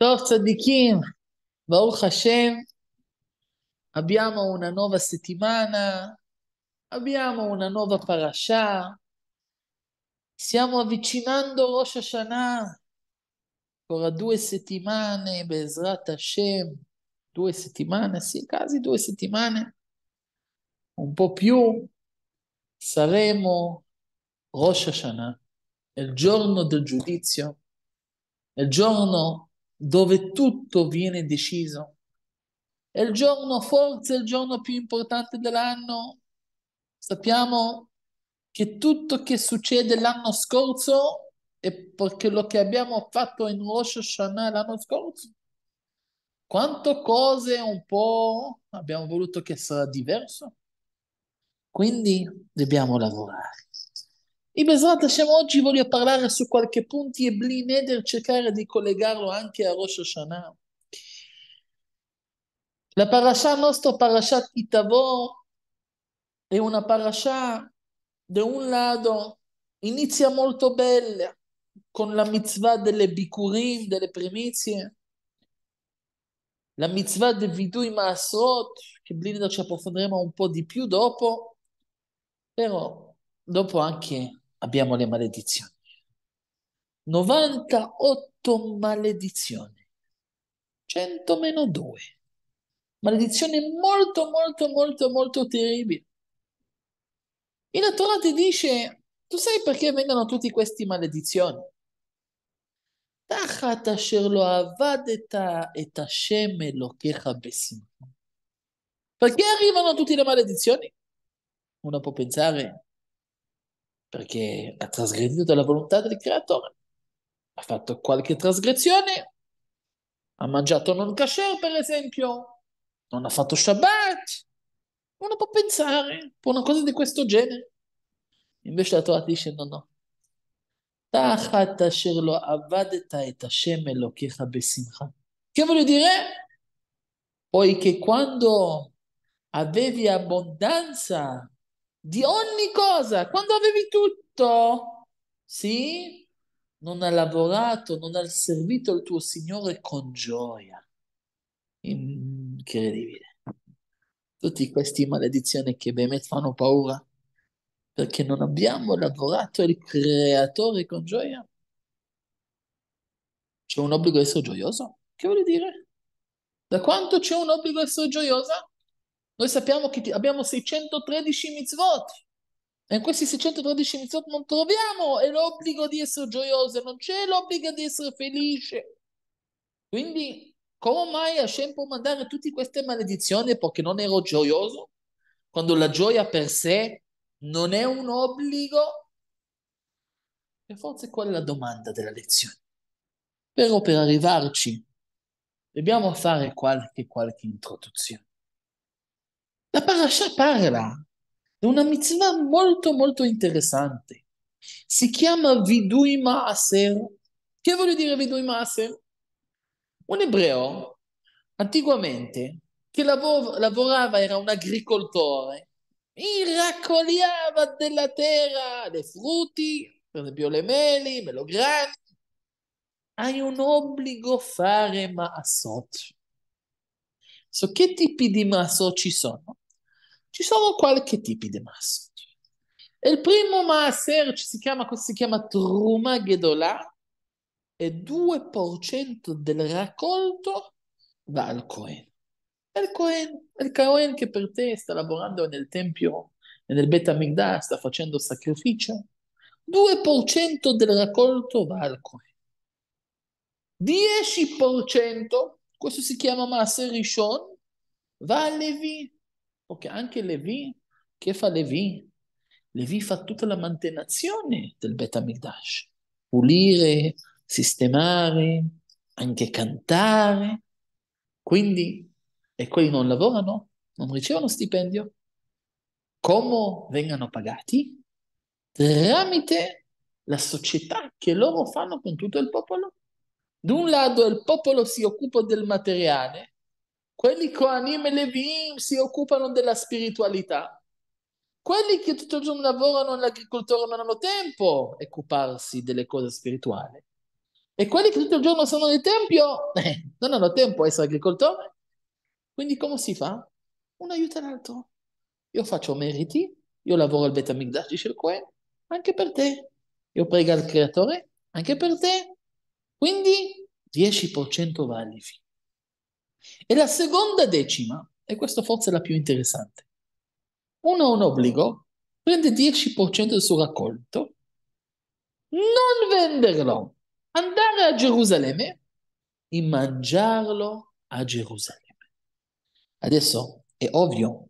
Tov Tzadikim, Baruch Hashem, abbiamo una nuova settimana, abbiamo una nuova parasha, stiamo avvicinando Rosh Hashanah, ancora due settimane, Bezrat Hashem, due settimane, sì, quasi due settimane, un po' più, saremo Rosh Hashanah, il giorno del giudizio, il giorno dove tutto viene deciso. È il giorno, forse il giorno più importante dell'anno. Sappiamo che tutto che succede l'anno scorso è per quello che abbiamo fatto in Rosh Hashanah l'anno scorso. Quanto cose un po' abbiamo voluto che sarà diverso. Quindi dobbiamo lavorare. In Besrat Hashem oggi voglio parlare su qualche punto e Bli Neder cercare di collegarlo anche a Rosh Hashanah. La parasha nostra, Parashat Kitavo, è una parasha, da un lato, inizia molto bella, con la mitzvah delle bikurim, delle primizie, la mitzvah del vidui maasrot, che Blinder ci approfondiremo un po' di più dopo, però dopo anche abbiamo le maledizioni. 98 maledizioni, 100 meno 2. Maledizioni molto, molto, molto, molto terribili. E la Torah ti dice, tu sai perché vengono tutti questi maledizioni? תחת אשר לא עבדת את השם אלוקיך בשמחה. Perché arrivano tutte le maledizioni? Uno può pensare, perché ha trasgredito la volontà del creatore, ha fatto qualche trasgressione, ha mangiato non kasher per esempio, non ha fatto Shabbat, uno può pensare a una cosa di questo genere. Invece la Torah dice no, no. Che voglio dire? Poiché quando avevi abbondanza di ogni cosa, quando avevi tutto, sì, non hai lavorato, non hai servito il tuo Signore con gioia. Incredibile. Tutti questi maledizioni che veramente fanno paura, perché non abbiamo lavorato il Creatore con gioia. C'è un obbligo di essere gioioso? Che vuol dire? Da quanto c'è un obbligo di essere gioiosa? Noi sappiamo che abbiamo 613 mitzvot e in questi 613 mitzvot non troviamo l'obbligo di essere gioioso, non c'è l'obbligo di essere felice. Quindi, come mai Hashem può mandare tutte queste maledizioni perché non ero gioioso? Quando la gioia per sé non è un obbligo? E forse quella è la domanda della lezione. Però per arrivarci dobbiamo fare qualche, qualche introduzione. La parasha parla di una mitzvah molto molto interessante. Si chiama Vidui Maaser. Che vuol dire Vidui Maaser? Un ebreo, antiquamente, che lav- lavorava, era un agricoltore, e raccoglieva della terra dei frutti, per esempio le meli, melograni. Hai un obbligo fare Maasot. So, che tipi di Maasot ci sono? ci sono qualche tipo di maaser. Il primo maaser si chiama, si chiama Truma Gedola e 2% del raccolto va al Cohen. Il Cohen, il Cohen che per te sta lavorando nel Tempio nel Bet Amigdash, sta facendo sacrificio, 2% del raccolto va al Cohen. 10%, questo si chiama Maser Rishon, va a Levi. Ok, anche Levi, che fa Levi? Levi fa tutta la mantenazione del Bet HaMikdash. Pulire, sistemare, anche cantare. Quindi, e quelli non lavorano, non ricevono stipendio. Come vengono pagati? Tramite la società che loro fanno con tutto il popolo. Da un lato il popolo si occupa del materiale, quelli Kohanim e Levim si occupano della spiritualità. Quelli che tutto il giorno lavorano nell'agricoltura non hanno tempo di occuparsi delle cose spirituali. E quelli che tutto il giorno sono nel tempio eh, non hanno tempo a essere agricoltori. Quindi come si fa? Uno aiuta l'altro. Io faccio meriti, io lavoro al Betamigdash, dice il anche per te. Io prego al Creatore, anche per te. Quindi 10% va a e la seconda decima, e questa forse è la più interessante, uno ha un obbligo, prende 10% del suo raccolto, non venderlo, andare a Gerusalemme e mangiarlo a Gerusalemme. Adesso è ovvio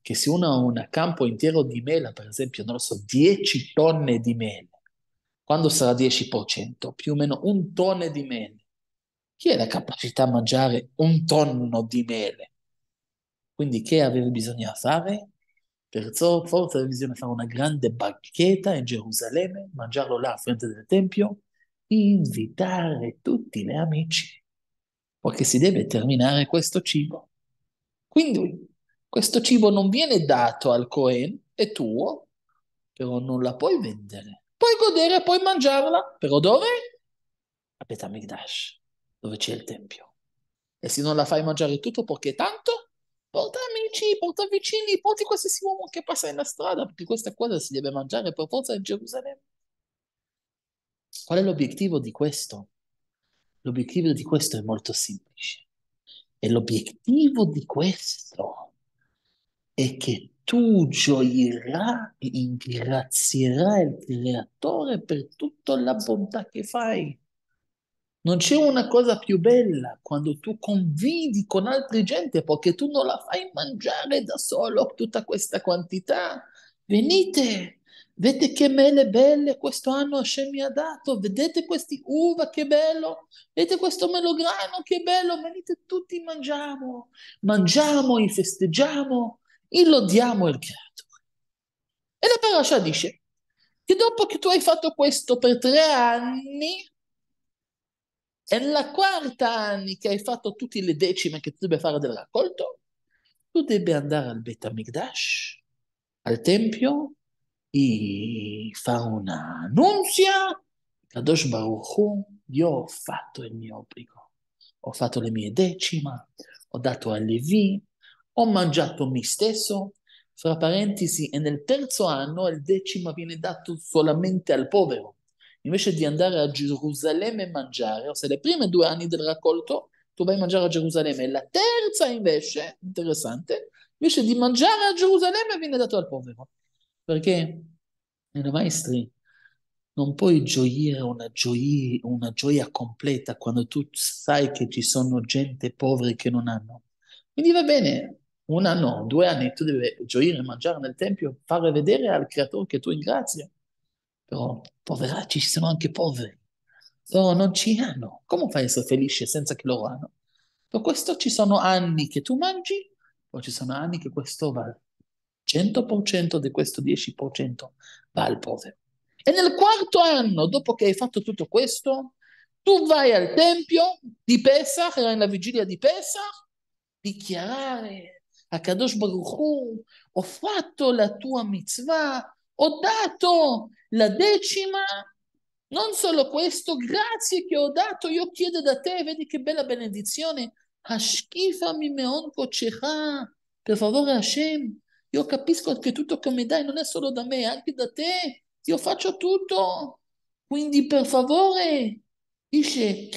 che se uno ha un campo intero di mela, per esempio, non lo so, 10 tonne di mele, quando sarà 10%? Più o meno un tonne di mele chi è la capacità di mangiare un tonno di mele? Quindi che aveva bisogno di fare? Perciò forse aveva bisogno di fare una grande bacchetta in Gerusalemme, mangiarlo là a fronte del Tempio, invitare tutti gli amici, perché si deve terminare questo cibo. Quindi questo cibo non viene dato al Cohen, è tuo, però non la puoi vendere. Puoi godere, puoi mangiarla, però dove? A Betamigdash dove c'è il Tempio. E se non la fai mangiare tutto perché tanto, porta amici, porta vicini, porti qualsiasi uomo che passa nella strada, perché questa cosa si deve mangiare per forza in Gerusalemme. Qual è l'obiettivo di questo? L'obiettivo di questo è molto semplice. E l'obiettivo di questo è che tu gioirai e ingrazierai il Creatore per tutta la bontà che fai non c'è una cosa più bella quando tu convivi con altre gente perché tu non la fai mangiare da solo tutta questa quantità. Venite, vedete che mele belle questo anno Hashem mi ha dato, vedete questi uva che bello, vedete questo melograno che bello, venite tutti mangiamo, mangiamo e festeggiamo e lodiamo il creatore. E la parasha dice che dopo che tu hai fatto questo per tre anni, è la quarta anni che hai fatto tutte le decime che tu devi fare del raccolto, tu devi andare al Betamigdash, al Tempio, e fare un'annunzia, nunzia. Kadosh Baruch Hu, io ho fatto il mio obbligo, ho fatto le mie decime, ho dato a Levi, ho mangiato me stesso. Fra parentesi, e nel terzo anno il decimo viene dato solamente al povero invece di andare a Gerusalemme e mangiare, ossia le prime due anni del raccolto, tu vai a mangiare a Gerusalemme, e la terza invece, interessante, invece di mangiare a Gerusalemme viene dato al povero, perché nella maestri non puoi gioire una, gioia, una gioia completa quando tu sai che ci sono gente povera che non hanno. Quindi va bene, un anno, due anni, tu devi gioire, mangiare nel Tempio, fare vedere al Creatore che tu ringrazia. Però, poveracci, ci sono anche poveri. Loro non ci hanno. Come fai a essere felice senza che loro hanno? Per questo ci sono anni che tu mangi, poi ci sono anni che questo va al 100% di questo 10% va al povero. E nel quarto anno, dopo che hai fatto tutto questo, tu vai al tempio di Pesach, era nella vigilia di Pesach, dichiarare a Kadosh Baruch Hu, ho fatto la tua mitzvah, ho dato la decima, non solo questo, grazie che ho dato, io chiedo da te, vedi che bella benedizione. Hashkifami meon kocecha, per favore Hashem, io capisco che tutto che mi dai non è solo da me, anche da te, io faccio tutto. Quindi per favore, dice,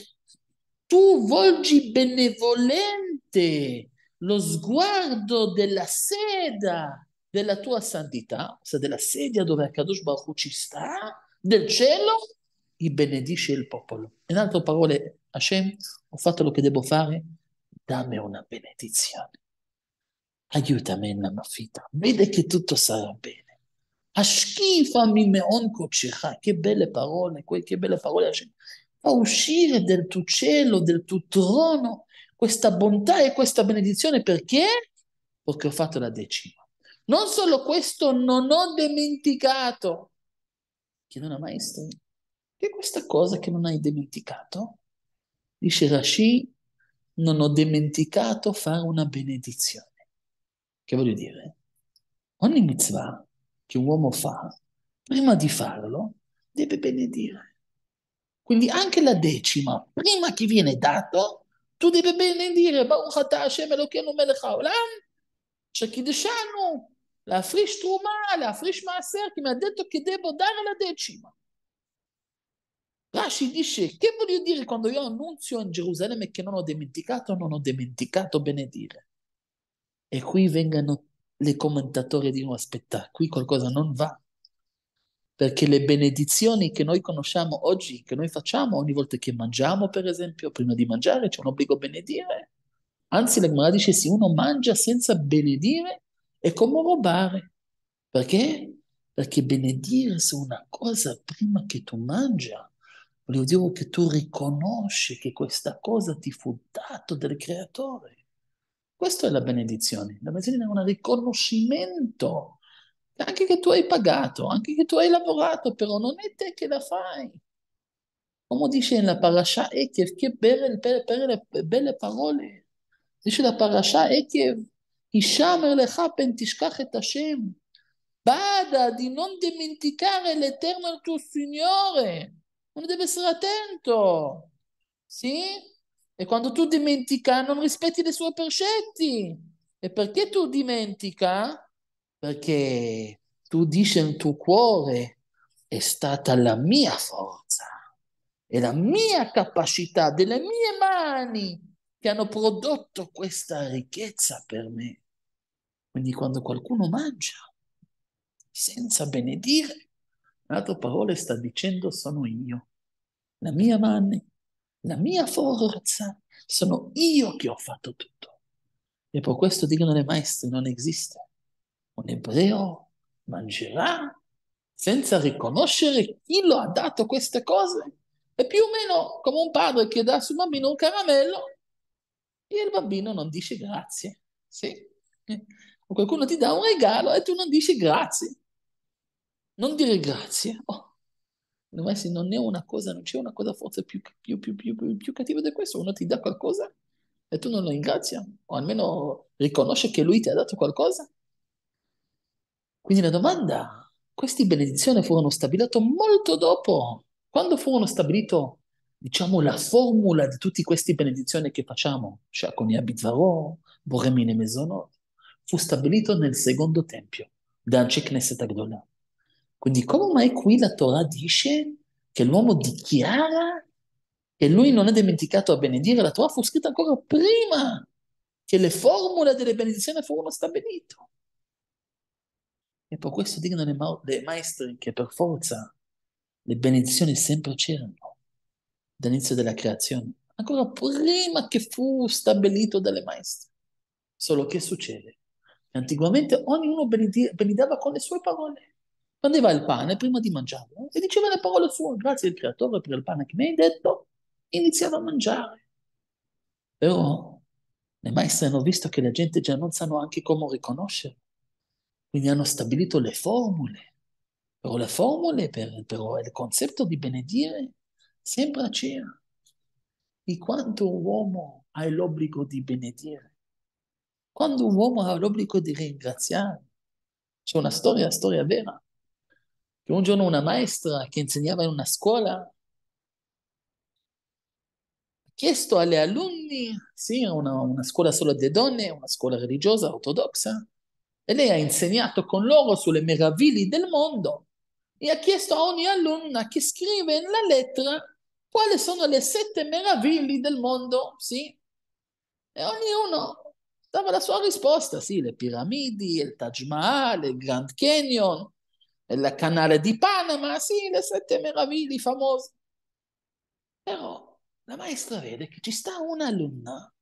tu volgi benevolente lo sguardo della seda della tua santità, cioè della sedia dove Akadosh Baruch ci sta, del cielo, e benedisce il popolo. In altre parole, Hashem, ho fatto quello che devo fare, dammi una benedizione. Aiutami nella mia vita, vede che tutto sarà bene. Ashkifami meon kocecha, che belle parole, che belle parole Hashem. Fa uscire del tuo cielo, del tuo trono, questa bontà e questa benedizione perché? Perché ho fatto la decima. Non solo questo, non ho dimenticato, chiedo una maestra, che questa cosa che non hai dimenticato? Dice Rashi, non ho dimenticato fare una benedizione. Che voglio dire? Ogni mitzvah che un uomo fa, prima di farlo, deve benedire. Quindi anche la decima, prima che viene dato, tu devi benedire, Baruch atah Hashem Elokeinu melech haolam, shekideshanu, להפריש תרומה, להפריש מעשר, כי מהדetto che devo dare la decima. Rashi dice, che voglio dire quando io annunzio in Gerusalemme che non ho dimenticato, non ho dimenticato benedire. E qui vengono le commentatori di nuovo, aspetta, qui qualcosa non va. Perché le benedizioni che noi conosciamo oggi, che noi facciamo ogni volta che mangiamo, per esempio, prima di mangiare c'è un obbligo a benedire. Anzi, la Gemara dice, se uno mangia senza benedire, è come rubare. Perché? Perché benedire se una cosa prima che tu mangia, voglio dire che tu riconosci che questa cosa ti fu data dal creatore. Questa è la benedizione. La benedizione è un riconoscimento anche che tu hai pagato, anche che tu hai lavorato, però non è te che la fai. Come dice nella parasha Ekev, che belle, belle, belle, parole. Dice la parasha Ekev, הישמר לך פן תשכח את השם. Bada di non dimenticare l'Eterno tuo Signore. Non deve essere attento. Sì? E quando tu dimentica, non rispetti le sue precetti. E perché tu dimentica? Perché tu dici nel tuo cuore, è stata la mia forza, è la mia capacità, delle mie mani che hanno prodotto questa ricchezza per me. Quindi quando qualcuno mangia senza benedire, in altre parole sta dicendo sono io, la mia mano, la mia forza, sono io che ho fatto tutto. E per questo dicono le maestri, non esiste. Un ebreo mangerà senza riconoscere chi lo ha dato queste cose. È più o meno come un padre che dà a suo bambino un caramello e il bambino non dice grazie. Sì? qualcuno ti dà un regalo e tu non dici grazie. Non dire grazie. Oh. non è una cosa, non c'è una cosa forse più, più, più, più cattiva di questo. Uno ti dà qualcosa e tu non lo ringrazia, o almeno riconosce che lui ti ha dato qualcosa. Quindi la domanda, queste benedizioni furono stabilite molto dopo. Quando furono stabilite diciamo, la formula di tutte queste benedizioni che facciamo, Shakonia cioè Bidvaro, Boremine Mesonot, fu stabilito nel secondo tempio, da Anche Knesset Agdolah. Quindi come mai qui la Torah dice che l'uomo dichiara e lui non è dimenticato a benedire? La Torah fu scritta ancora prima che le formule delle benedizioni furono stabilite. E per questo dicono le, ma- le maestri che per forza le benedizioni sempre c'erano dall'inizio della creazione, ancora prima che fu stabilito dalle maestre. Solo che succede? Antiguamente ognuno benedava con le sue parole. Prendeva il pane prima di mangiarlo e diceva le parole sue, grazie al creatore per il pane che mi hai detto, iniziava a mangiare. Però le maestre hanno visto che la gente già non sanno anche come riconoscerlo. Quindi hanno stabilito le formule. Però le formule, per, però il concetto di benedire Sembra c'era E quanto un uomo ha l'obbligo di benedire, quando un uomo ha l'obbligo di ringraziare. C'è una storia, una storia vera, che un giorno una maestra che insegnava in una scuola ha chiesto alle alunni, sì, una, una scuola solo di donne, una scuola religiosa ortodossa, e lei ha insegnato con loro sulle meraviglie del mondo e ha chiesto a ogni alunna che scrive nella lettera quali sono le sette meraviglie del mondo, sì? E ognuno dava la sua risposta, sì, le piramidi, il Taj Mahal, il Grand Canyon, il canale di Panama, sì, le sette meraviglie famose. Però la maestra vede che ci sta un'alunna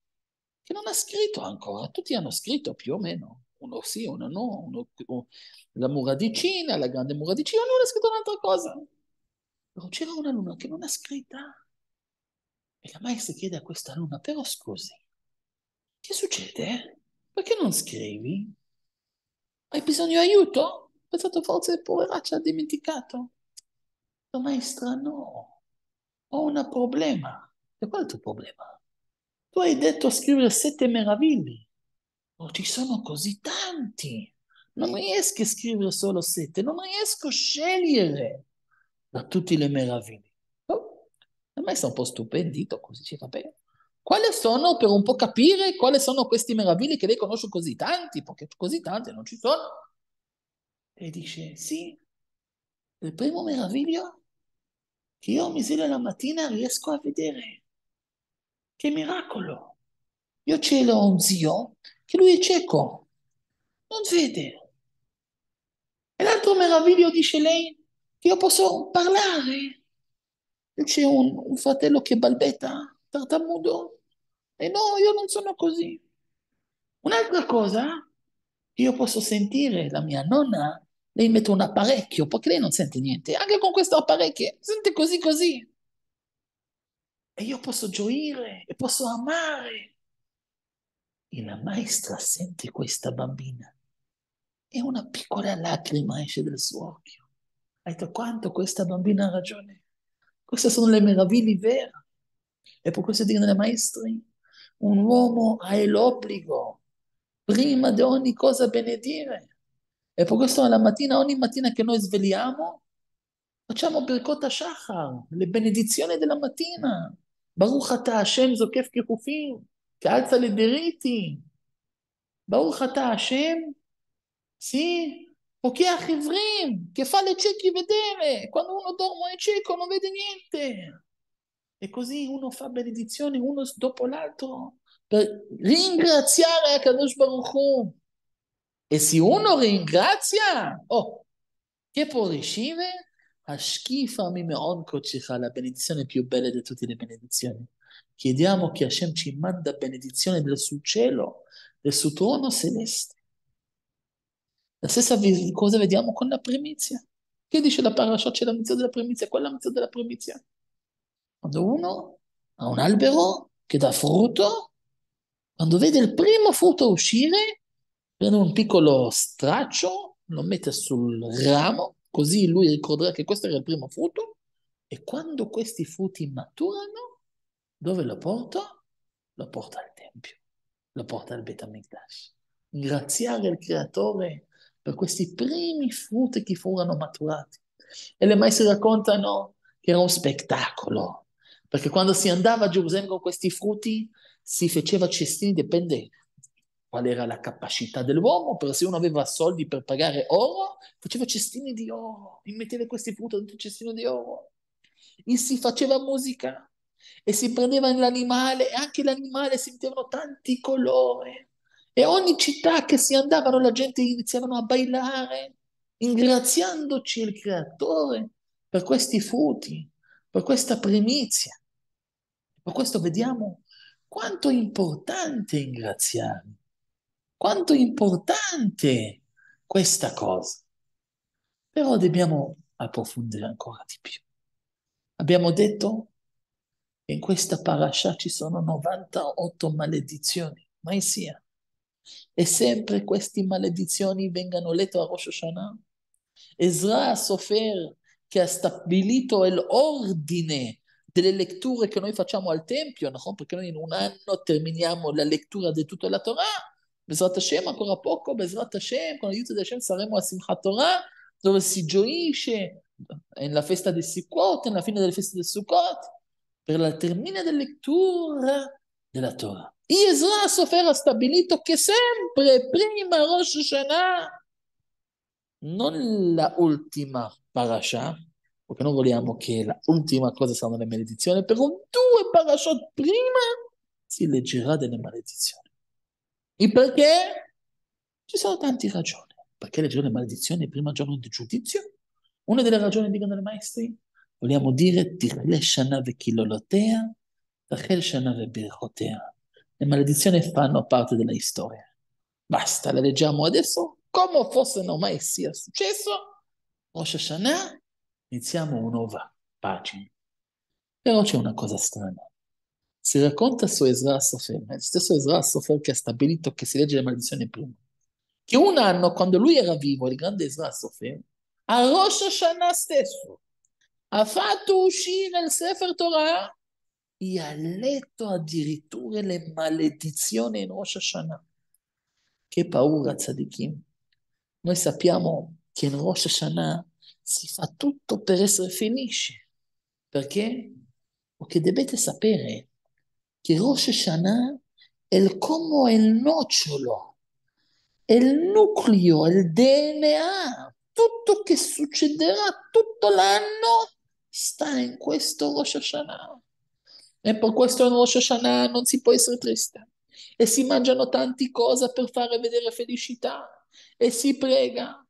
che non ha scritto ancora, tutti hanno scritto più o meno uno oh sì, uno no, uno, oh, oh. la mura di Cina, la grande mura di Cina, ognuno ha scritto un'altra cosa. Però c'era una luna che non ha scritta. E la maestra chiede a questa luna, però scusi, che succede? Perché non scrivi? Hai bisogno di aiuto? Pensato forse il poveraccio ha dimenticato. La maestra, no, ho un problema. E qual è il tuo problema? Tu hai detto scrivere sette meraviglie. Oh, ci sono così tanti. Non riesco a scrivere solo sette, non riesco a scegliere da tutte le meraviglie. Oh, a me sta un po' stupendito così, ci va bene. Quali sono, per un po' capire, quali sono questi meraviglie che lei conosce così tanti, perché così tanti non ci sono. E dice, sì, il primo meraviglio che io mi sveglio la mattina riesco a vedere. Che miracolo! Io ce l'ho un zio che lui è cieco, non vede. E l'altro meraviglio dice lei che io posso parlare. c'è un, un fratello che balbetta, tartamudo. E no, io non sono così. Un'altra cosa, io posso sentire la mia nonna, lei mette un apparecchio, perché lei non sente niente, anche con questo apparecchio, sente così così. E io posso gioire e posso amare e la maestra sente questa bambina e una piccola lacrima esce dal suo occhio. Ha detto quanto questa bambina ha ragione. Queste sono le meraviglie vere. E per questo dicono le maestre, un uomo ha l'obbligo prima di ogni cosa benedire. E per questo la mattina, ogni mattina che noi svegliamo, facciamo Birkot HaShachar, le benedizioni della mattina. Baruch Ata Hashem Zokef Kekufim che כאלצה לדריתי, ברוך אתה Hashem, sì, poc'è Chivrim, che fa le ciechi vedere, quando uno dorme è cieco non vede niente. E così uno fa benedizioni uno dopo l'altro per ringraziare Akadosh Baruch Hu. E se uno ringrazia, oh, che può ricevere? La benedizione più bella di tutte le benedizioni. Chiediamo che Hashem ci manda benedizione del suo cielo, del suo trono celeste. La stessa cosa vediamo con la primizia. Che dice la parashat? C'è la mitzvah della primizia, quella mitzvah della primizia. Quando uno ha un albero che dà frutto, quando vede il primo frutto uscire, prende un piccolo straccio, lo mette sul ramo, così lui ricorderà che questo era il primo frutto, e quando questi frutti maturano, dove lo porto? Lo porto al Tempio, lo porto al Betamigdash. Graziare il Creatore per questi primi frutti che furono maturati. E le maestre raccontano che era un spettacolo, perché quando si andava a Gerusalemme con questi frutti si faceva cestini, dipende qual era la capacità dell'uomo, però se uno aveva soldi per pagare oro, faceva cestini di oro, e metteva questi frutti dentro un cestino di oro, e si faceva musica, e si prendeva l'animale e anche l'animale sentivano tanti colori. E ogni città che si andavano la gente iniziava a ballare ringraziandoci il creatore per questi frutti per questa primizia. Per questo vediamo quanto è importante ringraziare, quanto è importante questa cosa. Però dobbiamo approfondire ancora di più. Abbiamo detto in questa parasha ci sono 98 maledizioni, mai sia. E sempre queste maledizioni vengono lette a Rosh Hashanah. Ezra Sofer che ha stabilito l'ordine delle letture che noi facciamo al Tempio, no? perché noi in un anno terminiamo la lettura di tutta la Torah, Bezrat Hashem ancora poco, Bezrat Hashem, con l'aiuto di Hashem saremo a Simchat Torah, dove si gioisce nella festa di Sukkot, nella fine delle feste di Sukkot, per la termina della lettura della Torah. Iesra Sofer ha stabilito che sempre prima Rosh Hashanah, non la ultima parasha, perché non vogliamo che l'ultima cosa saranno le maledizioni, però due parashot prima si leggerà delle maledizioni. E perché? Ci sono tante ragioni. Perché leggere le maledizioni il primo giorno di giudizio? Una delle ragioni dicono i maestri vogliamo dire Tichle Shana Vekilolotea, Rachel Shana Vebirchotea. Le maledizioni fanno parte della storia. Basta, le leggiamo adesso come fosse mai sia successo. Rosh Hashanah, iniziamo una nuova pagina. Però c'è una cosa strana. Si racconta su Ezra Sofer, ma è lo stesso Ezra Sofer che ha stabilito che si legge le maledizioni prima. Che un anno, quando lui era vivo, il grande Ezra Sofer, a Rosh Hashanah stesso, ha fatto uscire il Sefer Torah e ha letto addirittura le maledizioni in Rosh Hashanah. Che paura, tzadikim. Noi sappiamo che in Rosh Hashanah si fa tutto per essere felici. Perché? Perché dovete sapere che Rosh Hashanah è il il nocciolo, è il nucleo, è il DNA, tutto che succederà tutto l'anno sta in questo Rosh Hashanah. E per questo in Rosh Hashanah non si può essere triste. E si mangiano tanti cose per fare vedere felicità. E si prega.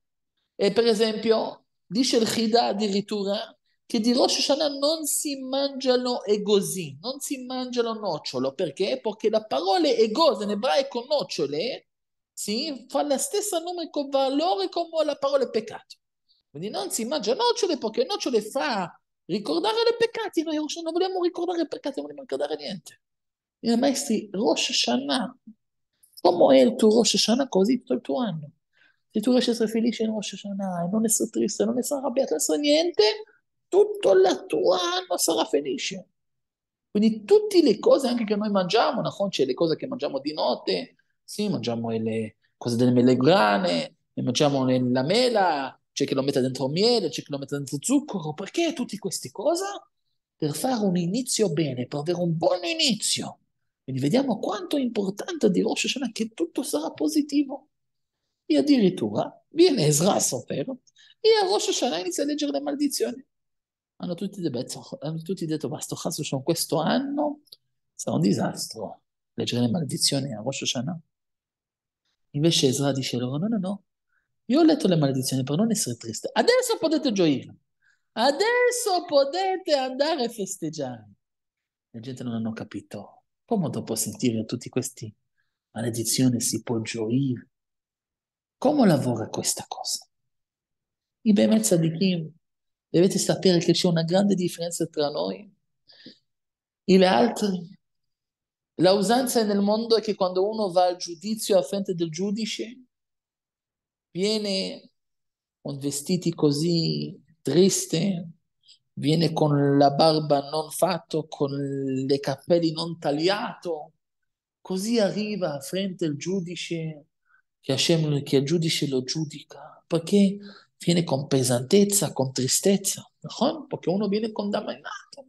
E per esempio, dice il Chida addirittura che di Rosh Hashanah non si mangiano egosi, non si mangiano nocciolo. Perché? Perché la parola egosi in ebraico nocciole sì, fa la stessa nome con valore come la parola peccato. Quindi non si mangia nocciole perché nocciole fa Ricordare le peccati, noi non vogliamo ricordare i peccati, non vogliamo ricordare niente. I maestri Rosh Hashanah, come è il tuo Rosh Hashanah così tutto il tuo anno? Se tu riesci a essere felice in Rosh Hashanah, non essere triste, non essere arrabbiato, non essere niente, tutto il tuo anno sarà felice. Quindi tutte le cose anche che noi mangiamo, una c'è le cose che mangiamo di notte, sì, mangiamo le cose delle melegrane, mangiamo la mela, c'è chi lo mette dentro miele, c'è chi lo mette dentro zucchero, perché tutti questi cosa? Per fare un inizio bene, per avere un buon inizio. Quindi vediamo quanto è importante di Rosh Hashanah che tutto sarà positivo. E addirittura viene Ezra a saperlo e a Rosh Hashanah inizia a leggere le maldizioni. Hanno tutti detto, hanno tutti detto ma sto caso questo anno, sarà un disastro leggere le maldizioni a Rosh Hashanah. Invece Ezra dice loro no, no, no, io ho letto le maledizioni per non essere triste. Adesso potete gioire. Adesso potete andare a festeggiare. La gente non hanno capito. Come dopo sentire tutti questi maledizioni si può gioire? Come lavora questa cosa? I di chi? dovete sapere che c'è una grande differenza tra noi e gli altri. La usanza nel mondo è che quando uno va al giudizio a fronte del giudice, viene con vestiti così tristi, viene con la barba non fatta, con le capelli non tagliato, così arriva a fronte al giudice che, Hashem, che il giudice lo giudica, perché viene con pesantezza, con tristezza, perché uno viene condannato.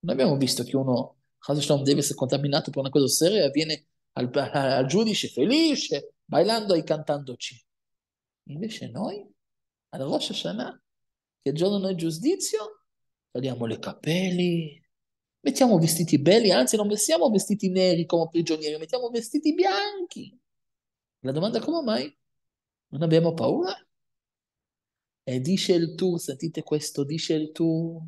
Non abbiamo visto che uno deve essere contaminato per una cosa seria, viene al, al giudice felice, bailando e cantandoci. Invece noi, alla Rosh Hashanah, che giorno noi giudizio, tagliamo le capelli, mettiamo vestiti belli, anzi non mettiamo vestiti neri come prigionieri, mettiamo vestiti bianchi. La domanda è come mai? Non abbiamo paura? E dice il Tur, sentite questo, dice il Tur,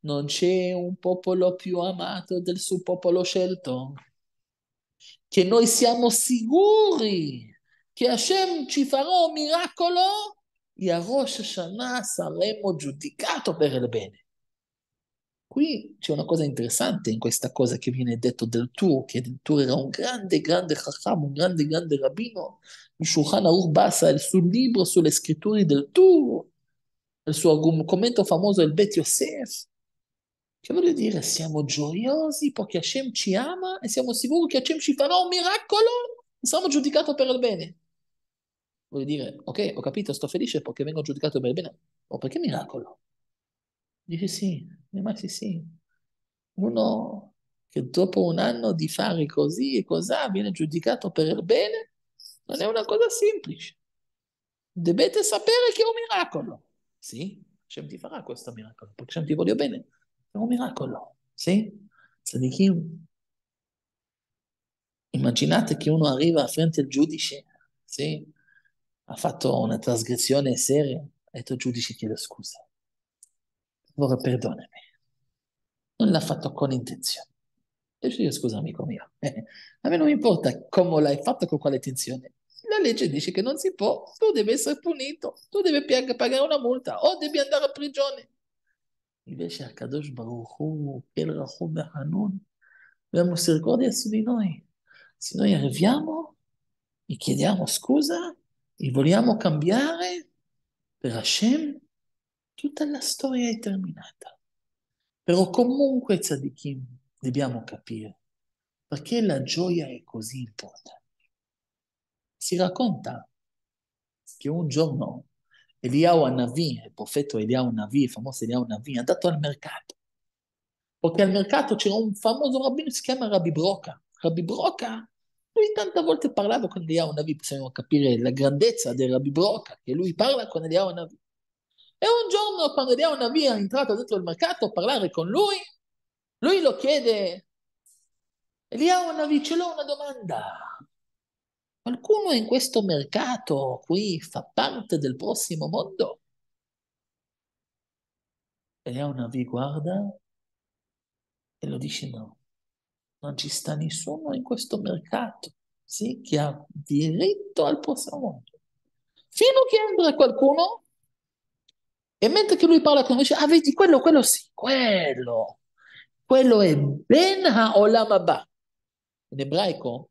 non c'è un popolo più amato del suo popolo scelto, che noi siamo sicuri כי השם צ'יפרו מירקולו, יא ראש השנה saremo giudicato per il bene. Qui c'è una cosa interessante in questa cosa che viene detto del Tur, che del Tur era un grande, grande Chacham, un grande, grande rabbino. Il Shulchan Aruch basa il suo libro sulle scritture del Tur, il suo commento famoso il Bet Yosef. Che voglio dire, siamo gioiosi perché Hashem ci ama e siamo sicuri che Hashem ci farà un miracolo. e Siamo giudicati per il bene voglio dire, ok, ho capito, sto felice perché vengo giudicato per bene, ma perché miracolo? Dici sì, ma sì sì. Uno che dopo un anno di fare così e cos'ha viene giudicato per il bene, non è una cosa semplice. Dovete sapere che è un miracolo. Sì, Hashem ti farà questo miracolo, perché Hashem ti voglio bene. È un miracolo. Sì? Tzadikim. Immaginate che uno arriva a fronte al giudice, sì? ha fatto una trasgressione seria e tu giudice chiede scusa. Vorrei perdonami. Non l'ha fatto con intenzione. E io dico scusa amico mio, eh, a me non importa come l'hai fatto, con quale intenzione. La legge dice che non si può, tu devi essere punito, tu devi pagare una multa o devi andare a prigione. Invece Akadosh Baruch Hu, El Rahum e Hanun, la misericordia su di noi. Se noi arriviamo e chiediamo scusa, e vogliamo cambiare, per Hashem tutta la storia è terminata. Però comunque, tzadikim, dobbiamo capire perché la gioia è così importante. Si racconta che un giorno Eliau Anavi, il profeta Eliau Anavi, il famoso Eliau Anavi, è andato al mercato. Perché al mercato c'era un famoso rabbino, si chiama Rabbi Broca. Rabbi Broca lui tante volte parlava con Eliyahu Navi, possiamo capire la grandezza del Rabbi Broca, che lui parla con Eliyahu Navi. E un giorno, quando Eliyahu Navi è entrato dentro il mercato a parlare con lui, lui lo chiede, Eliyahu Navi, ce l'ho una domanda. Qualcuno in questo mercato qui fa parte del prossimo mondo? Eliyahu Navi guarda e lo dice no non ci sta nessuno in questo mercato sì, che ha diritto al prossimo mondo. Fino a che entra qualcuno e mentre che lui parla con lui dice, ah vedi quello, quello sì, quello, quello è Ben Ha'olam Abba. In ebraico,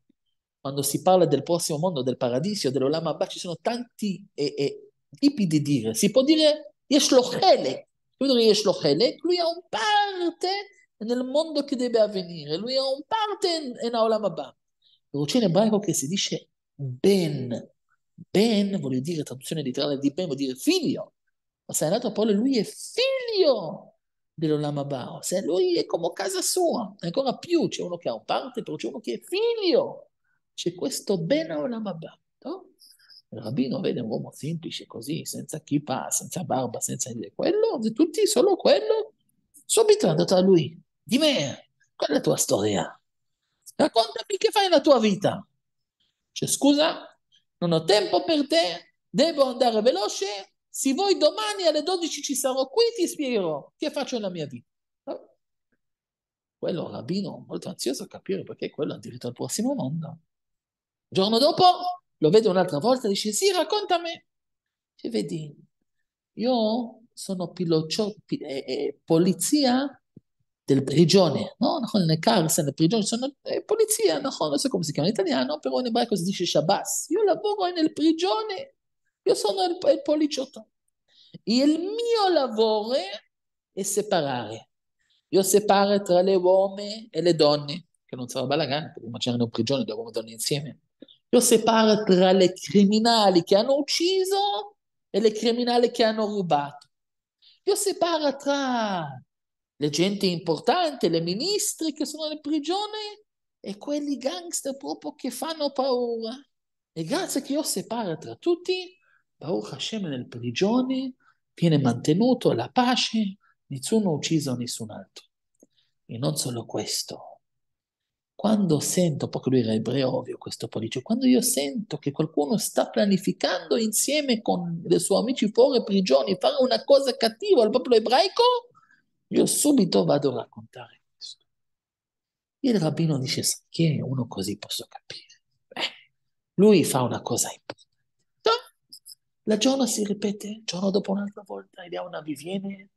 quando si parla del prossimo mondo, del paradiso, dell'Olam Abba, ci sono tanti eh, eh, tipi di dire. Si può dire, Yesh lo chelek, lui ha un parte nel mondo che deve avvenire, lui è un parte in Olam Abba. Traduzione ebraico che si dice ben, ben vuol dire traduzione letterale di ben, vuol dire figlio. O sea, in altre parole, lui è figlio dell'Olam Abba, o lui è come casa sua, ancora più, c'è uno che ha un parte, però c'è uno che è figlio. C'è questo ben Olam Abba. No? Il rabbino vede un uomo semplice così, senza kippa, senza barba, senza quello, tutti solo quello, subito è andato a lui di me, qual è la tua storia? Raccontami che fai nella tua vita. Cioè, scusa, non ho tempo per te, devo andare veloce, se vuoi domani alle 12 ci sarò qui, ti spiegherò che faccio nella mia vita. Quello rabbino molto ansioso a capire perché quello ha diritto al prossimo mondo. Il giorno dopo lo vedo un'altra volta e dice, sì, raccontami. Cioè, vedi, io sono pilociò, eh, eh, polizia del prigione, no? nel carcere, nel prigione, sono eh, polizia, non so come si chiama in italiano, però in ebraico si dice Shabbas. Io lavoro nel prigione, io sono il, il policiotto. Il mio lavoro è separare. Io separo tra le uomini e le donne, che non sono balagana, perché c'erano un prigione dove uomini e donne insieme. Io separo tra le criminali che hanno ucciso e le criminali che hanno rubato. Io separo tra le gente importanti, le ministre che sono in prigione e quelli gangster proprio che fanno paura. E grazie che io separa tra tutti, Baruch Hashem nel prigione viene mantenuto la pace, nessuno ha ucciso nessun altro. E non solo questo. Quando sento, perché lui era ebreo, ovvio, questo polizio, quando io sento che qualcuno sta pianificando insieme con i suoi amici fuori prigioni fare una cosa cattiva al popolo ebraico, io subito vado a raccontare questo. Il rabbino dice, sai che uno così posso capire. Beh, lui fa una cosa importante. La giorno si ripete, giorno dopo un'altra volta, Eliauna vi viene,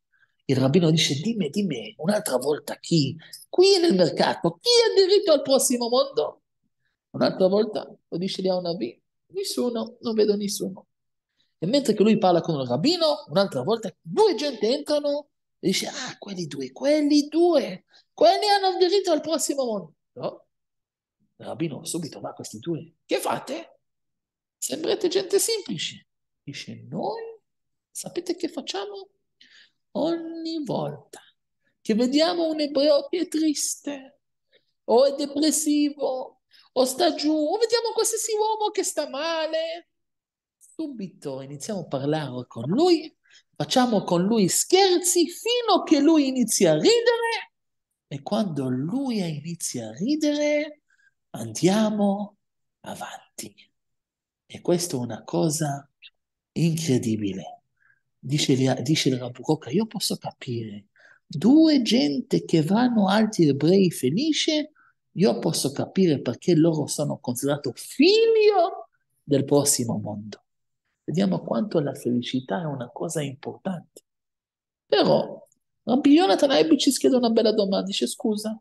il rabbino dice, dimmi, dimmi, un'altra volta chi? Qui nel mercato, chi ha diritto al prossimo mondo? Un'altra volta lo dice Eliauna vi, nessuno, non vedo nessuno. E mentre che lui parla con il rabbino, un'altra volta due gente entrano e dice, ah, quelli due, quelli due, quelli hanno diritto al prossimo mondo. No? Il rabbino subito, va a questi due, che fate? Sembrate gente semplice. Dice, noi sapete che facciamo? Ogni volta che vediamo un ebreo che è triste o è depressivo o sta giù o vediamo qualsiasi uomo che sta male, subito iniziamo a parlare con lui Facciamo con lui scherzi fino a che lui inizia a ridere e quando lui inizia a ridere andiamo avanti. E questa è una cosa incredibile. Dice, dice il Rabbi io posso capire due gente che vanno altri ebrei felici, io posso capire perché loro sono considerati figlio del prossimo mondo vediamo quanto la felicità è una cosa importante. Però Rabbi Jonathan Aibu ci chiede una bella domanda, dice scusa,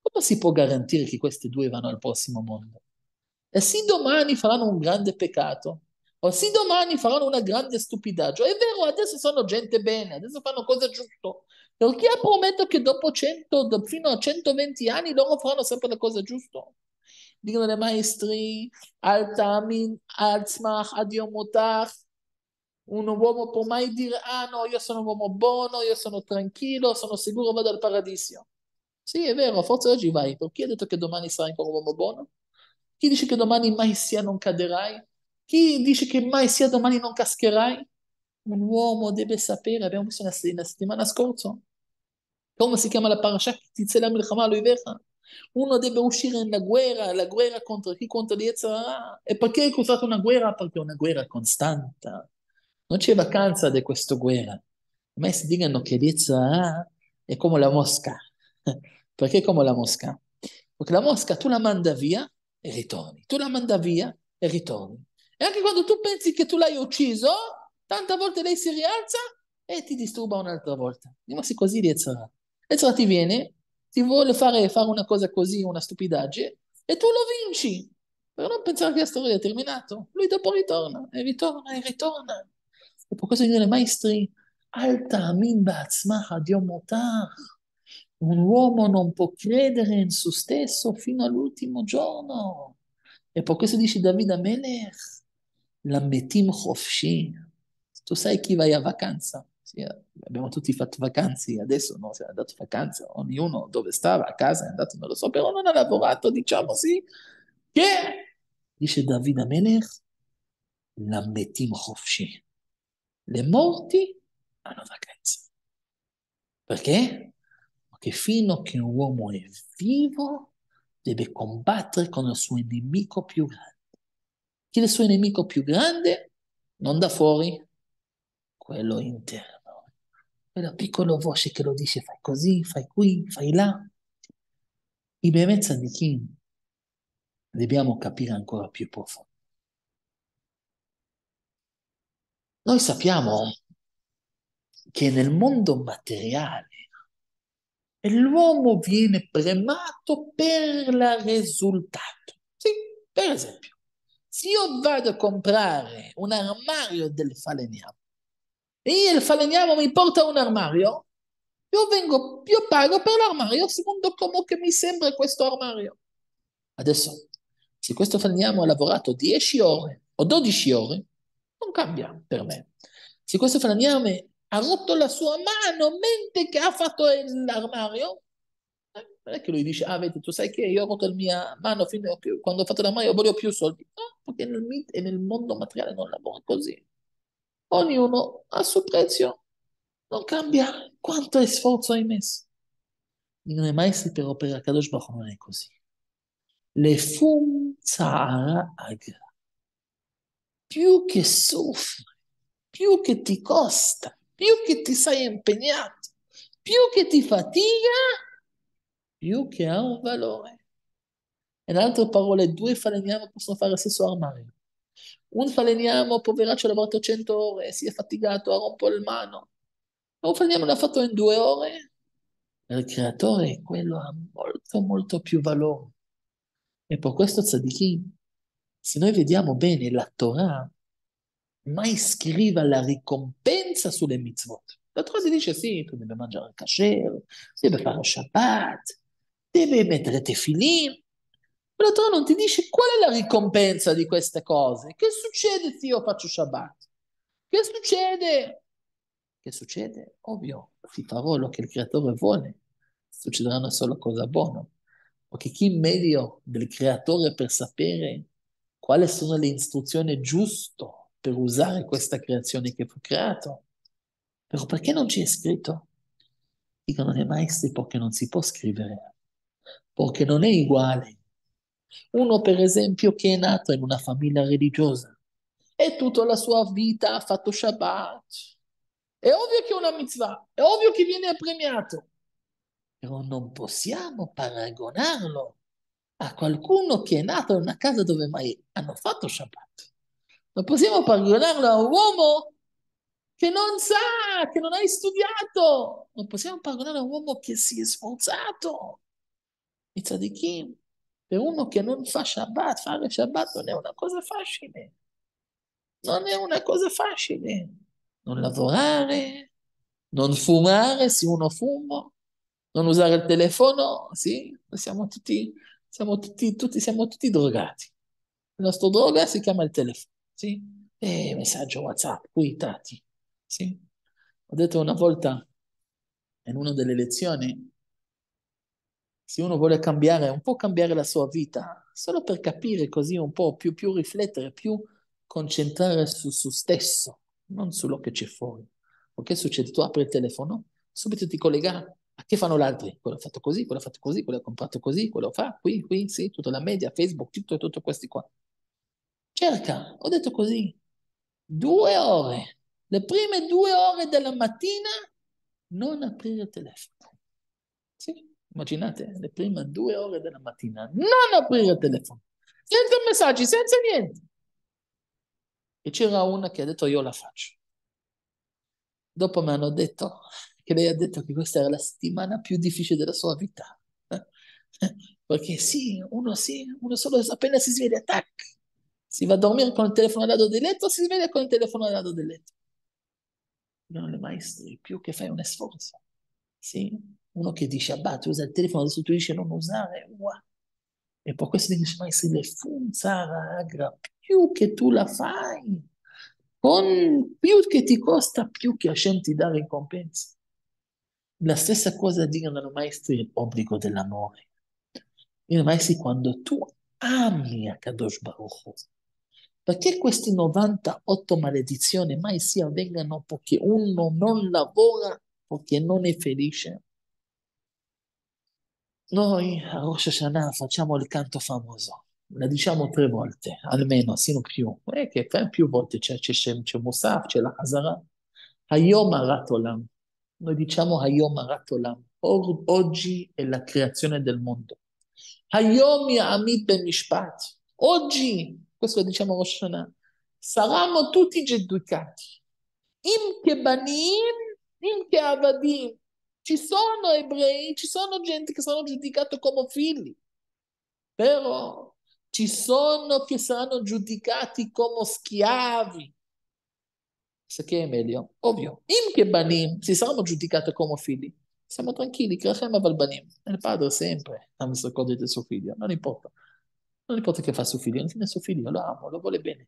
come si può garantire che questi due vanno al prossimo mondo? E se domani faranno un grande peccato, o se domani faranno una grande stupidaggine, è vero, adesso sono gente bene, adesso fanno cose giuste, ha prometto che dopo 100, fino a 120 anni loro faranno sempre le cose giuste? digno de maestri, al Tamin, al Tzmach, a Dio Motach. Un uomo può mai dire, ah no, io sono un uomo buono, io sono tranquillo, sono sicuro, vado al paradiso. Sì, è vero, forse oggi vai, però chi ha detto che domani sarai ancora un uomo buono? Chi dice che domani mai sia non caderai? Chi dice che mai sia domani non cascherai? Un uomo deve sapere, abbiamo visto la settimana scorsa, come si chiama la parasha, Tizela Milchama Lui Verha. Uno deve uscire nella guerra, la guerra contro chi? Contro Yetzirah. E perché è costata una guerra? Perché è una guerra costante. Non c'è vacanza di questa guerra. Ma si dicono che Yetzirah è come la mosca. Perché è come la mosca? Perché la mosca tu la manda via e ritorni. Tu la manda via e ritorni. E anche quando tu pensi che tu l'hai ucciso, tante volte lei si rialza e ti disturba un'altra volta. Rimasi così Yetzirah. Yetzirah ti viene ti vuole fare, fare una cosa così, una stupidaggine, e tu lo vinci. Però non pensare che la storia è terminata. Lui dopo ritorna, e ritorna, e ritorna. E poi cosa dicono i maestri? Alta min ba'atzmacha diomotach. Un uomo non può credere in se stesso fino all'ultimo giorno. E poi questo dice David Melech? la metim chofshi. Tu sai chi vai a vacanza? Sì, eh, abbiamo tutti fatto vacanze, adesso no, siamo andati in vacanza, ognuno dove stava, a casa è andato, non lo so, però non ha lavorato, diciamo sì, che dice Davide Melech, la metim hofshi. Le morti hanno vacanze. Perché? Perché fino a che un uomo è vivo deve combattere con il suo nemico più grande. Chi è il suo nemico più grande? Non da fuori, quello interno, quella piccola voce che lo dice fai così, fai qui, fai là. In brevezza di chi dobbiamo capire ancora più profondo. Noi sappiamo che nel mondo materiale l'uomo viene premato per il risultato. Sì, per esempio, se io vado a comprare un armadio del falegname, e il falegname mi porta un armario, io, vengo, io pago per l'armario secondo come mi sembra questo armario. Adesso, se questo falegname ha lavorato 10 ore o 12 ore, non cambia per me. Se questo falegname ha rotto la sua mano mentre che ha fatto l'armario, eh, non è che lui dice, ah, vedi, tu sai che io ho rotto la mia mano fino a quando ho fatto l'armadio voglio più soldi. No, perché nel, nel mondo materiale non lavora così. Ognuno a suo prezzo, non cambia quanto è sforzo hai messo. Non è mai se però per Akadosh Baruch non è così. Le fum sahara agra. Più che soffri, più che ti costa, più che ti sei impegnato, più che ti fatica, più che ha un valore. In altre parole, due falegnami possono fare lo stesso armario. Un faleniamo, poveraccio, ha lavorato 100 ore, si è fatigato, ha rompo il mano. Ma un faleniamo l'ha fatto in due ore. il creatore quello ha molto, molto più valore. E per questo Tzadikim, se noi vediamo bene la Torah, mai scriva la ricompensa sulle mitzvot. La Torah si dice sì, tu devi mangiare il kasher, devi fare lo Shabbat, devi mettere tefillin, però tu non ti dice qual è la ricompensa di queste cose. Che succede se io faccio Shabbat? Che succede? Che succede? Ovvio, si fa quello che il creatore vuole. Succederà solo cosa buona. Perché chi meglio del creatore per sapere quali sono le istruzioni giuste per usare questa creazione che fu creato? Però perché non c'è scritto? Dicono i maestri perché non si può scrivere, perché non è uguale uno, per esempio, che è nato in una famiglia religiosa e tutta la sua vita ha fatto Shabbat. È ovvio che è una mitzvah, è ovvio che viene premiato, però non possiamo paragonarlo a qualcuno che è nato in una casa dove mai hanno fatto Shabbat. Non possiamo paragonarlo a un uomo che non sa, che non hai studiato. Non possiamo paragonarlo a un uomo che si è sforzato. I tzadikim è uno che non fa Shabbat, fare Shabbat non è una cosa facile, non è una cosa facile, non lavorare, non fumare se uno fuma, non usare il telefono, sì, siamo tutti, siamo tutti, tutti, siamo tutti drogati. Il nostro droga si chiama il telefono, sì? E messaggio WhatsApp, qui, tati, sì? Ho detto una volta in una delle lezioni, se uno vuole cambiare, un po' cambiare la sua vita, ah. solo per capire così un po' più, più riflettere, più concentrare su se stesso, non sullo che c'è fuori. Ok, succede? Tu apri il telefono, subito ti collega a che fanno gli altri. Quello ha fatto così, quello ha fatto così, quello ha comprato così, quello fa qui, qui, sì, tutta la media, Facebook, tutto, tutto questi qua. Cerca, ho detto così, due ore, le prime due ore della mattina non aprire il telefono. Sì, Immaginate, le prime due ore della mattina, non aprire il telefono, senza messaggi, senza niente. E c'era una che ha detto io la faccio. Dopo mi hanno detto che lei ha detto che questa era la settimana più difficile della sua vita. Eh? Perché sì, uno sì, uno solo appena si sveglia, tac, si va a dormire con il telefono al lato del letto, si sveglia con il telefono al lato del letto. Non le maestri, più che fai un sforzo. Sì, uno che dice abbatti, ah, usa il telefono, adesso tu dici non usare, wow. E poi questo dice, ma se le funza ragra, più che tu la fai, con, più che ti costa, più che Hashem ti dà ricompensa. La stessa cosa dicono i maestri l'obbligo dell'amore. I maestri, quando tu ami a Kadosh Baruch perché queste 98 maledizioni mai si avvengano perché uno non lavora, perché non è felice, noi a eh, Rosh Hashanah facciamo il canto famoso, la diciamo tre volte, almeno, sino più. E che per più volte c'è Shem, c'è Musaf, c'è la Hazara. Hayom Arat Olam. Noi diciamo Hayom Arat Olam. oggi è la creazione del mondo. Hayom Ya'amid Ben Mishpat. Oggi, questo lo diciamo a Rosh Hashanah, saranno tutti giudicati. Im che banim, im che avadim. Ci sono ebrei, ci sono gente che sono giudicati come figli, però ci sono che saranno giudicati come schiavi. Se che è meglio, ovvio. In che banim si saranno giudicati come figli. Siamo tranquilli, Krachem Avalbanim. Il padre sempre ha messo misericordia del suo figlio, non importa. Non importa che fa suo figlio, alla fine suo figlio lo amo, lo vuole bene.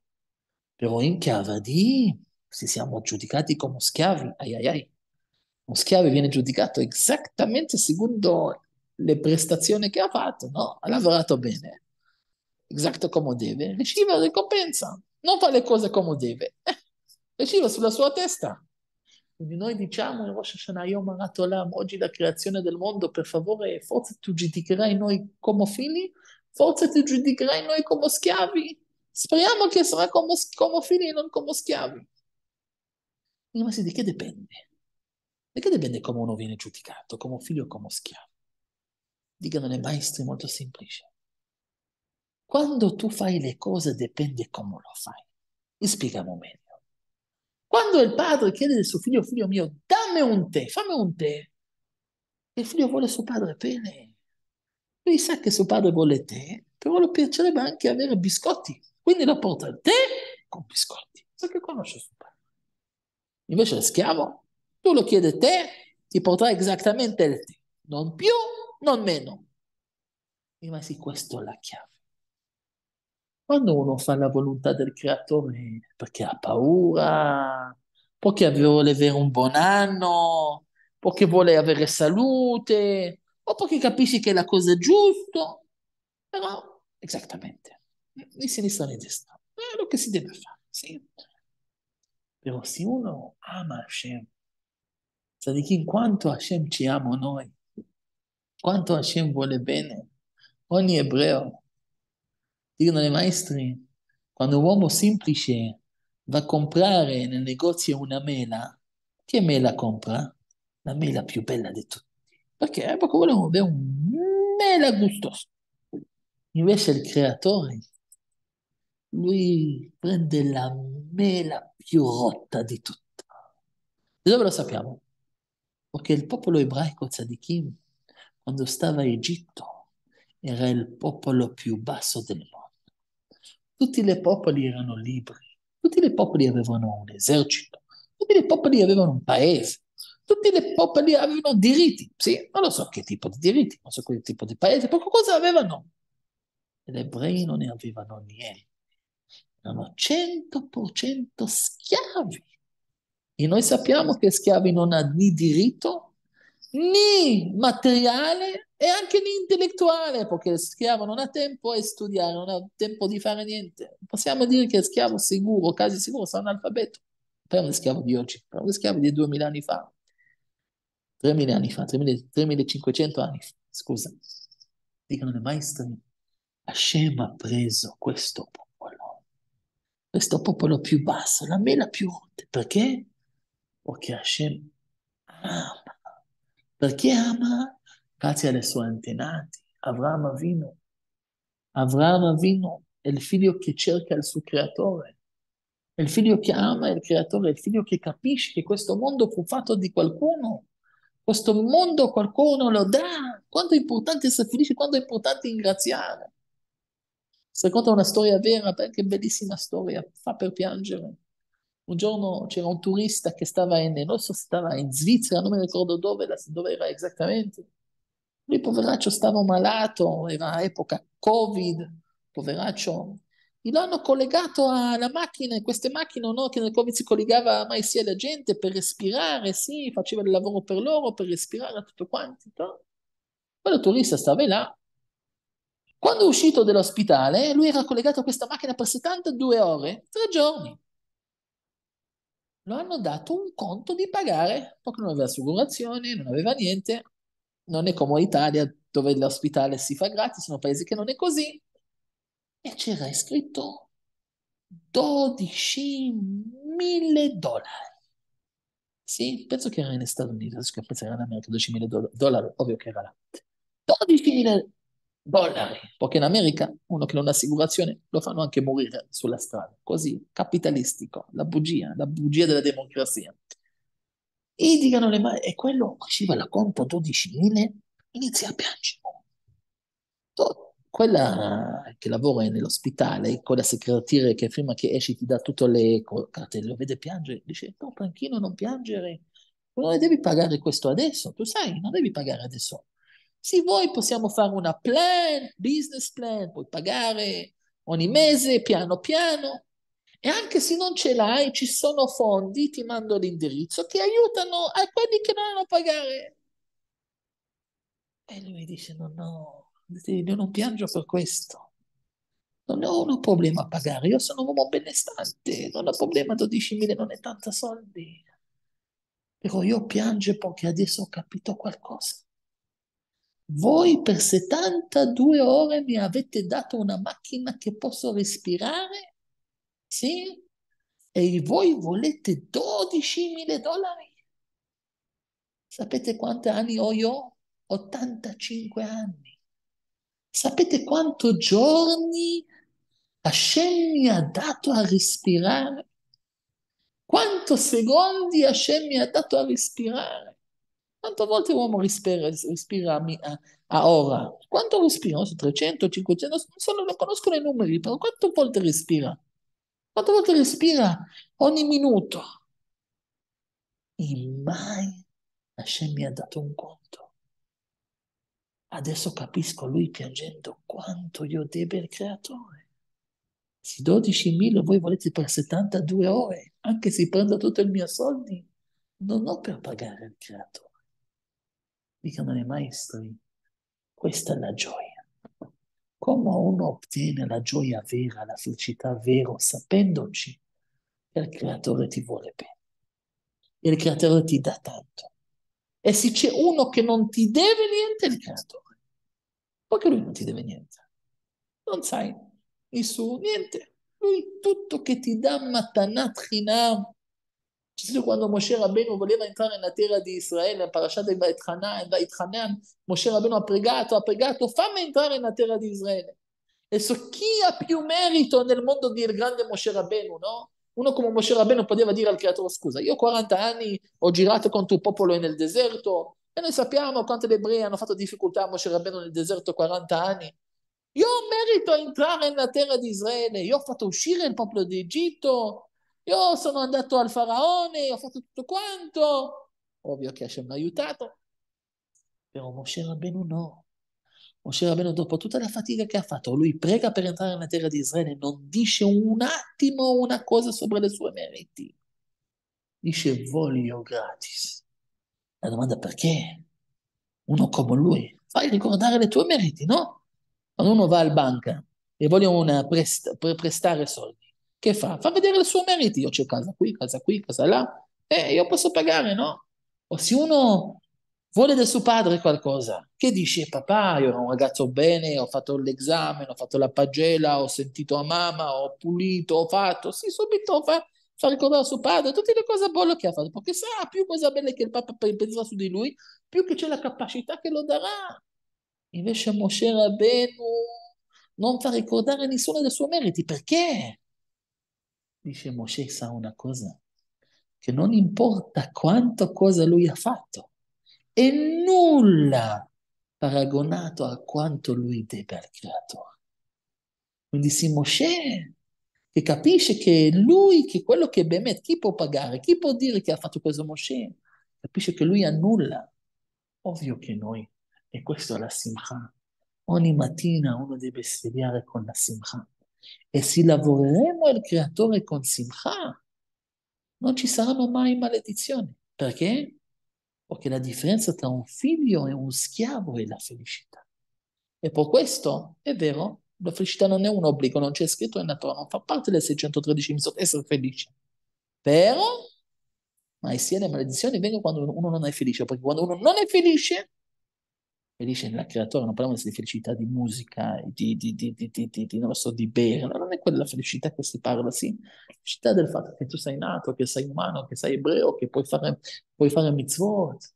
Però in che Cavadim, se siamo giudicati come schiavi, ai ai ai un schiavo viene giudicato esattamente secondo le prestazioni che ha fatto, no? Ha lavorato bene, esatto come deve, riceve la ricompensa, non fa le cose come deve, eh, riceve sulla sua testa. Quindi noi diciamo in Rosh Hashanah, Yom l'am, oggi la creazione del mondo, per favore, forse tu giudicherai noi come figli, forse tu giudicherai noi come schiavi. Speriamo che sarà come, come figli e non come schiavi. E ma sì, di che dipende? perché dipende come uno viene giudicato, come figlio o come schiavo. Dicono le maestre molto semplice. Quando tu fai le cose dipende come lo fai. Mi spieghiamo meglio. Quando il padre chiede del suo figlio, figlio mio, dammi un tè, fammi un tè. Il figlio vuole suo padre bene. Lui sa che suo padre vuole tè, però lo piacerebbe anche avere biscotti. Quindi lo porta il tè con biscotti, perché conosce suo padre. Invece lo schiavo tu lo chiedi a te, ti porterà esattamente il te, non più, non meno. E ma Rimasi questa è la chiave. Quando uno fa la volontà del creatore perché ha paura, perché vuole avere un buon anno, perché vuole avere salute, o perché capisci che è la cosa giusta, però esattamente, mm, né sinistra né destra, è quello che si deve fare, sì. Però se uno ama Hashem, Tzadikim, quanto Hashem ci ama noi, quanto Hashem vuole bene ogni ebreo. Dicono i maestri, quando un uomo semplice va a comprare nel negozio una mela, che mela compra? La mela più bella di tutti. Perché? è perché volevamo avere un mela gustosa. Invece il creatore, lui prende la mela più rotta di tutte. E dove lo sappiamo? o che il popolo ebraico tzadikim, quando stava in Egitto, era il popolo più basso del mondo. Tutti i popoli erano liberi, tutti i popoli avevano un esercito, tutti i popoli avevano un paese, tutti i popoli avevano diritti. Sì, non lo so che tipo di diritti, non so che tipo di paese, ma cosa avevano. gli ebrei non ne avevano niente. Erano 100% schiavi. E noi sappiamo che Schiavi non ha né diritto né materiale e anche né intellettuale, perché schiavo non ha tempo a studiare, non ha tempo di fare niente. Possiamo dire che schiavo sicuro, quasi sicuro, sarà analfabeto. Però uno schiavo di oggi, però uno schiavo di 2000 anni fa, 3000 anni fa, 3500 anni fa, scusa. Dicono le maestri, Hashem ha preso questo popolo, questo popolo più basso, la mela più rotta. Perché? o che Hashem ama. Perché ama? Grazie alle sue antenati. Avram Avino. Avram Avino è il figlio che cerca il suo creatore. È il figlio che ama il creatore, è il figlio che capisce che questo mondo fu fatto di qualcuno. Questo mondo qualcuno lo dà. Quanto è importante essere felici, quanto è importante ringraziare. Si racconta una storia vera, perché bellissima storia, fa per piangere un giorno c'era un turista che stava in, non so stava in Svizzera, non mi ricordo dove, dove era esattamente. Lui, poveraccio, stava malato, era epoca Covid, poveraccio. E lo hanno collegato alla macchina, queste macchine, no, che nel Covid si collegava mai sia la gente per respirare, sì, faceva il lavoro per loro, per respirare, tutto quanto. No? Quello turista stava là. Quando è uscito dall'ospitale, lui era collegato a questa macchina per 72 ore, tre giorni lo hanno dato un conto di pagare, poco non aveva assicurazione, non aveva niente, non è come l'Italia dove l'ospitale si fa gratis, sono paesi che non è così, e c'era scritto 12.000 dollari. Sì, penso che era in Stati Uniti, penso che era in America, 12.000 dollari, ovvio che era là. 12.000 dollari, perché in America uno che non ha assicurazione lo fanno anche morire sulla strada, così, capitalistico, la bugia, la bugia della democrazia. E dicono le mani, e quello faceva la conto 12.000, inizia a piangere. Quella che lavora nell'ospedale, quella segretaria che prima che esci ti dà tutte le cartelle, lo vede piangere, dice no, tranquillo, non piangere, non devi pagare questo adesso, tu sai, non devi pagare adesso, sì, voi possiamo fare una plan, business plan, puoi pagare ogni mese piano piano e anche se non ce l'hai ci sono fondi, ti mando l'indirizzo, che aiutano a quelli che non hanno a pagare. E lui dice no, no, io non piangio per questo. Non ho un problema a pagare, io sono un uomo benestante, non ho problema, 12.000 non è tanto soldi. Però io piango perché adesso ho capito qualcosa voi per 72 ore mi avete dato una macchina che posso respirare? Sì? E voi volete 12.000 dollari? Sapete quanti anni ho io? 85 anni. Sapete quanto giorni Hashem mi ha dato a respirare? Quanto secondi Hashem mi ha dato a respirare? Quante volte l'uomo respira, rispira a, a, ora? Quanto respira? 300, 500? Non, sono, non conoscono i numeri, però quante volte respira? Quante volte respira ogni minuto? E mai Hashem mi ha dato un conto. Adesso capisco lui piangendo quanto io debba il creatore. Se 12.000 voi volete per 72 ore, anche se prendo tutto il mio soldi, non ho per pagare il creatore diventare maestri. Questa è la gioia. Come uno ottiene la gioia vera, la felicità vera, sapendoci che il creatore ti vuole bene. Il creatore ti dà tanto. E se c'è uno che non ti deve niente, è il creatore. Perché lui non ti deve niente. Non sai nessuno, niente. Lui tutto che ti dà matanat chinam, שזה כando משה רבנו voleva entrare nella terra di Israele, la parasha del Vaitchanan, Moshe Rabbeinu ha pregato, ha pregato, fammi entrare nella terra di Israele. E so chi ha più merito nel mondo del grande Moshe Rabbeinu, no? Uno come Moshe Rabbeinu poteva dire al creatore, scusa, io 40 anni ho girato con tuo popolo nel deserto e noi sappiamo quanti ebrei hanno fatto difficoltà a Moshe Rabbeinu nel deserto 40 anni. Io ho merito entrare nella terra di Israele, io ho fatto uscire il popolo d'Egitto, io sono andato al faraone, ho fatto tutto quanto. Ovvio che Hashem l'ha aiutato. Però Moshe Rabbeinu no. Moshe Rabbeinu dopo tutta la fatica che ha fatto, lui prega per entrare nella terra di Israele, non dice un attimo una cosa sopra le sue meriti. Dice voglio gratis. La domanda perché? Uno come lui, fai ricordare le tue meriti, no? Quando uno va al banca e voglio prest- prestare soldi, che fa? Fa vedere il suo meriti. Io c'ho casa qui, casa qui, casa là, e eh, io posso pagare, no? O se uno vuole del suo padre qualcosa, che dice papà, io ero un ragazzo bene, ho fatto l'esame, ho fatto la pagella, ho sentito a mamma, ho pulito, ho fatto, sì, subito fa, fa ricordare suo padre, tutte le cose buone che ha fatto, perché sa più cose belle che il papà penserà su di lui, più che c'è la capacità che lo darà. Invece Moshe Rabbeinu non fa ricordare nessuno dei suoi meriti, perché? dice Mosè sa una cosa, che non importa quanto cosa lui ha fatto, è nulla paragonato a quanto lui deve al creatore. Quindi si Mosè che capisce che lui, che quello che Bemet, chi può pagare, chi può dire che ha fatto questo Mosè, capisce che lui ha nulla. Ovvio che noi, e questa è la simcha. Ogni mattina uno deve svegliare con la simcha. E se lavoreremo il creatore con simcha, non ci saranno mai maledizioni. Perché? Perché la differenza tra un figlio e un schiavo è la felicità. E per questo, è vero, la felicità non è un obbligo, non c'è scritto nella Torah, non fa parte del 613 misure, essere felice. Però, ma sia le maledizioni vengono quando uno non è felice, perché quando uno non è felice, felice nella creatura, non parliamo di felicità di musica, di, di, di, di, non so, di bere, non è quella felicità che si parla, sì, felicità del fatto che tu sei nato, che sei umano, che sei ebreo, che puoi fare, puoi fare mitzvot.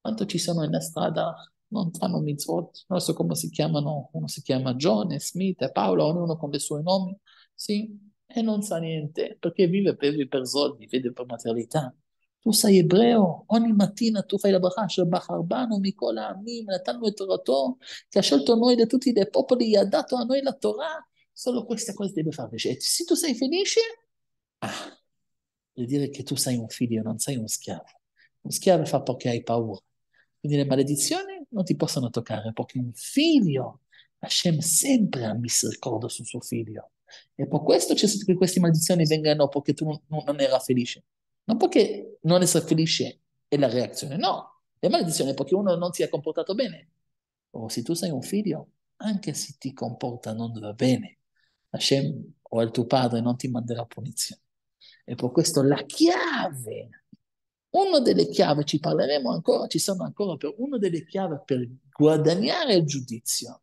Quanto ci sono nella strada non fanno mitzvot, non so come si chiamano, uno si chiama John, Smith, Paolo, ognuno con i suoi nomi, sì, e non sa niente, perché vive per, per soldi, vive per materialità tu sei ebreo, ogni mattina סוס היבראו, עוני מתינא תופי לברכה, אשר בחר בנו מכל torato, נתנו ha scelto noi da tutti i popoli, ha dato a noi la Torah, solo questa cosa deve farveci. se tu sei felice, ah, vuol dire che tu sei un figlio, non sei un schiavo. Un schiavo fa perché hai paura. Quindi le maledizioni non ti possono toccare, perché un figlio, Hashem sempre ha misericordia su suo figlio. E per questo c'è stato che queste maledizioni vengano perché tu non, non era felice. Non perché non essere felice e la reazione, no. è maledizione perché uno non si è comportato bene. O oh, se tu sei un figlio, anche se ti comporta non va bene, Hashem o il tuo padre non ti manderà punizione. E per questo la chiave, una delle chiavi, ci parleremo ancora, ci sono ancora per una delle chiavi per guadagnare il giudizio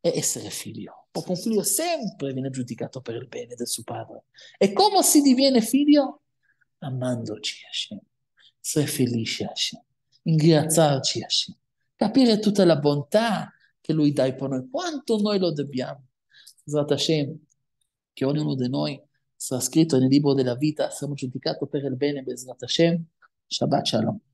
è essere figlio. Perché un figlio sempre viene giudicato per il bene del suo padre. E come si diviene figlio? amandoci Hashem, essere felice Hashem, ringraziarci Hashem, capire tutta la bontà che Lui dà per noi, quanto noi lo dobbiamo. Zrat Hashem, che ognuno di noi sarà scritto nel libro della vita, sarà giudicato per il bene, Bezrat Hashem, Shabbat Shalom.